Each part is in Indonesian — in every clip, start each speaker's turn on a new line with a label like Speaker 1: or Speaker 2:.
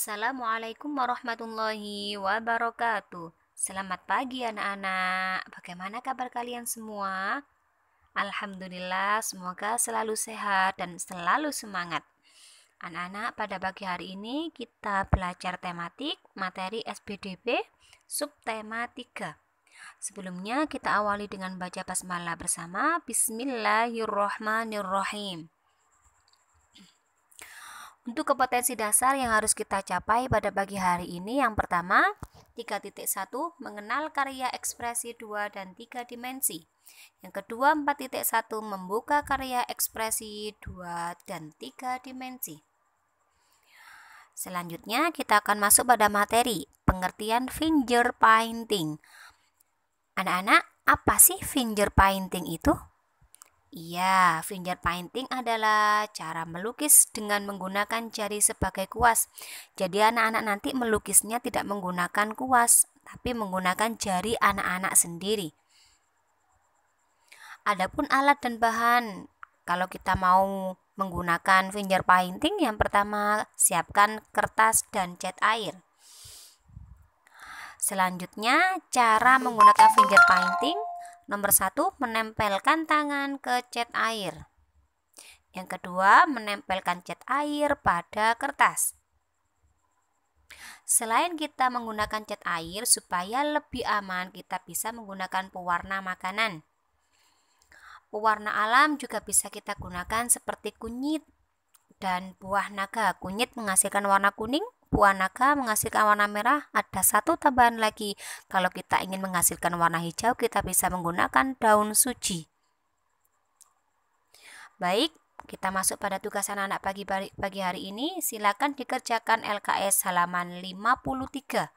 Speaker 1: Assalamualaikum warahmatullahi wabarakatuh. Selamat pagi anak-anak. Bagaimana kabar kalian semua? Alhamdulillah, semoga selalu sehat dan selalu semangat. Anak-anak, pada pagi hari ini kita belajar tematik materi SBDB subtema 3. Sebelumnya kita awali dengan baca basmalah bersama Bismillahirrahmanirrahim. Untuk kompetensi dasar yang harus kita capai pada pagi hari ini yang pertama 3.1 mengenal karya ekspresi 2 dan 3 dimensi. Yang kedua 4.1 membuka karya ekspresi 2 dan 3 dimensi. Selanjutnya kita akan masuk pada materi pengertian finger painting. Anak-anak, apa sih finger painting itu? Iya, finger painting adalah cara melukis dengan menggunakan jari sebagai kuas. Jadi anak-anak nanti melukisnya tidak menggunakan kuas, tapi menggunakan jari anak-anak sendiri. Adapun alat dan bahan, kalau kita mau menggunakan finger painting, yang pertama siapkan kertas dan cat air. Selanjutnya, cara menggunakan finger painting Nomor satu, menempelkan tangan ke cat air. Yang kedua, menempelkan cat air pada kertas. Selain kita menggunakan cat air supaya lebih aman, kita bisa menggunakan pewarna makanan. Pewarna alam juga bisa kita gunakan seperti kunyit dan buah naga kunyit menghasilkan warna kuning buah naga menghasilkan warna merah ada satu tambahan lagi kalau kita ingin menghasilkan warna hijau kita bisa menggunakan daun suci. baik kita masuk pada tugas anak-anak pagi pagi hari ini silakan dikerjakan LKS halaman 53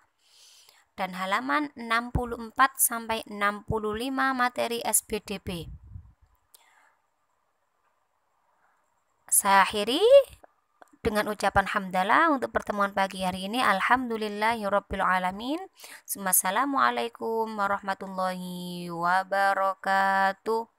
Speaker 1: dan halaman 64 sampai 65 materi SBDB saya akhiri dengan ucapan hamdalah untuk pertemuan pagi hari ini alhamdulillahirabbil alamin. Assalamualaikum warahmatullahi wabarakatuh.